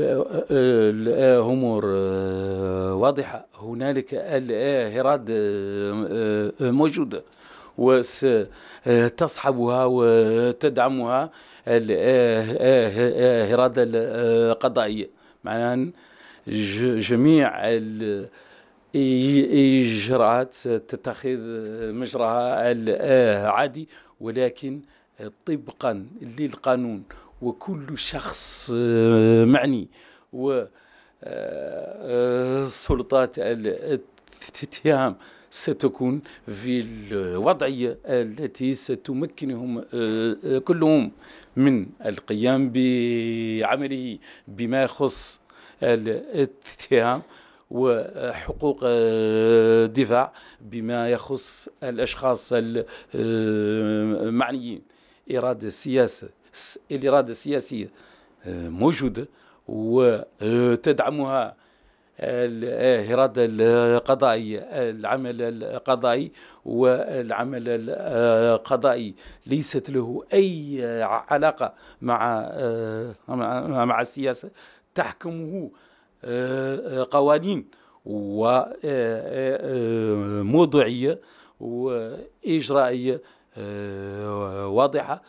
الأمور آه، آه، واضحة هنالك الانهراض آه، موجودة وتصحبها وتدعمها الانهراض القضائية معناها جميع الإجراءات تتخذ مجراها العادي ولكن طبقا للقانون وكل شخص آه، معني وسلطات آه، آه، الاتهام ستكون في الوضعية التي ستمكنهم كلهم من القيام بعمله بما يخص الاتهام وحقوق الدفاع بما يخص الأشخاص المعنيين إرادة سياسة الإرادة السياسية آه، موجودة وتدعمها آه، الإرادة آه، القضائية العمل القضائي والعمل القضائي ليست له أي علاقة مع مع السياسة تحكمه قوانين وموضوعية وإجرائية آه، واضحة